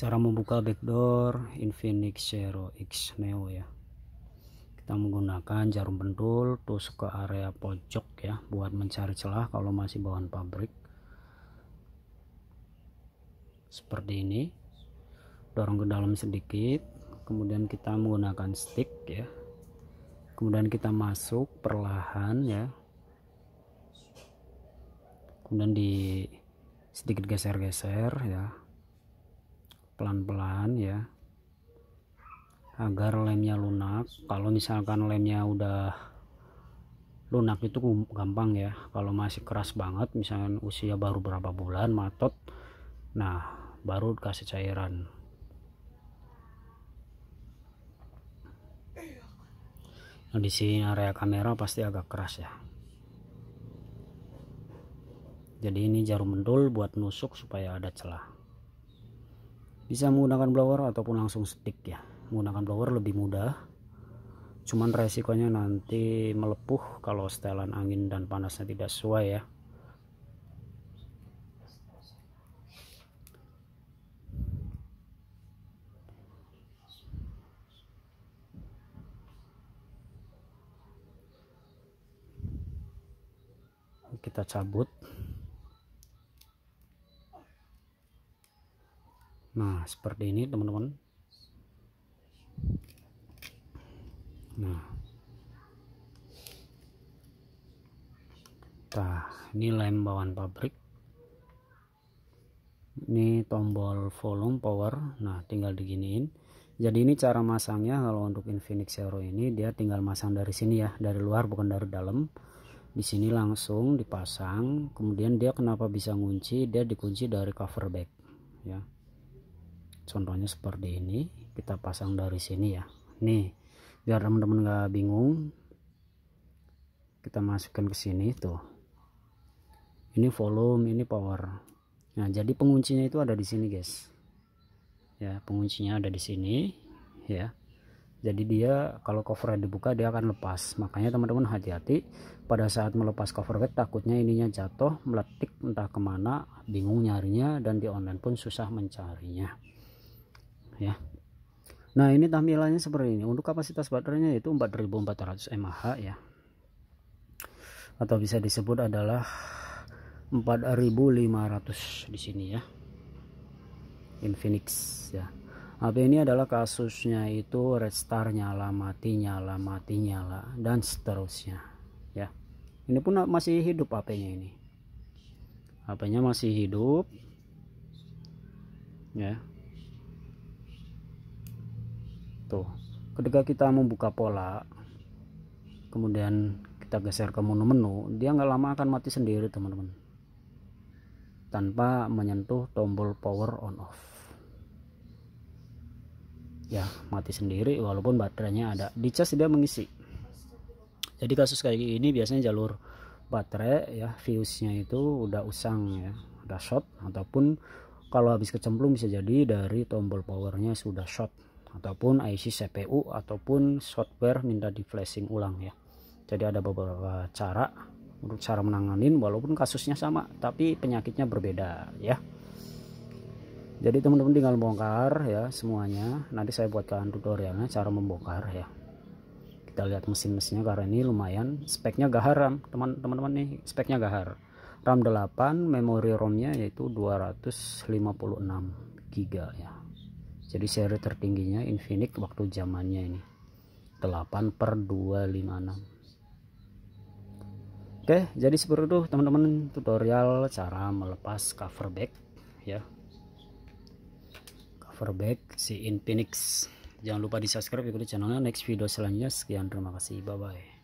cara membuka backdoor Infinix Zero X Neo ya kita menggunakan jarum pentul tusuk ke area pojok ya buat mencari celah kalau masih bawaan pabrik seperti ini dorong ke dalam sedikit kemudian kita menggunakan stick ya kemudian kita masuk perlahan ya kemudian di sedikit geser-geser ya pelan-pelan ya agar lemnya lunak kalau misalkan lemnya udah lunak itu gampang ya kalau masih keras banget misalkan usia baru berapa bulan matot nah baru kasih cairan nah di sini area kamera pasti agak keras ya jadi ini jarum mendul buat nusuk supaya ada celah bisa menggunakan blower ataupun langsung stick ya menggunakan blower lebih mudah cuman resikonya nanti melepuh kalau setelan angin dan panasnya tidak sesuai ya kita cabut nah seperti ini teman-teman nah nah ini lem bawaan pabrik ini tombol volume power nah tinggal diginiin jadi ini cara masangnya kalau untuk Infinix Zero ini dia tinggal masang dari sini ya dari luar bukan dari dalam di sini langsung dipasang kemudian dia kenapa bisa ngunci dia dikunci dari cover back ya contohnya seperti ini kita pasang dari sini ya nih biar teman-teman nggak -teman bingung kita masukkan ke sini tuh ini volume ini power nah jadi penguncinya itu ada di sini guys ya penguncinya ada di sini ya jadi dia kalau covernya dibuka dia akan lepas makanya teman-teman hati-hati pada saat melepas cover bed takutnya ininya jatuh meletik entah kemana bingung nyarinya dan di online pun susah mencarinya ya nah ini tampilannya seperti ini untuk kapasitas baterainya yaitu 4400 mAh ya atau bisa disebut adalah 4500 di sini ya Infinix ya HP nah, ini adalah kasusnya itu restart, nyala mati nyala mati nyala dan seterusnya ya ini pun masih hidup HP-nya ini HP-nya masih hidup ya tuh gitu. ketika kita membuka pola kemudian kita geser ke menu-menu dia nggak lama akan mati sendiri teman-teman tanpa menyentuh tombol power on off ya mati sendiri walaupun baterainya ada di tidak dia mengisi jadi kasus kayak ini biasanya jalur baterai ya fuse-nya itu udah usang ya udah short ataupun kalau habis kecemplung bisa jadi dari tombol powernya sudah short ataupun IC CPU ataupun software minta di flashing ulang ya jadi ada beberapa cara untuk cara menanganin walaupun kasusnya sama tapi penyakitnya berbeda ya jadi teman-teman tinggal bongkar ya semuanya nanti saya buatkan tutorialnya cara membongkar ya kita lihat mesin-mesinnya karena ini lumayan speknya gahar RAM teman-teman nih speknya gahar RAM 8 memori ROM-nya yaitu 256 GB ya jadi seri tertingginya Infinix waktu zamannya ini 8 per 256 oke jadi seperti itu teman-teman tutorial cara melepas cover back ya cover back si Infinix jangan lupa di subscribe ikuti channelnya next video selanjutnya sekian terima kasih bye bye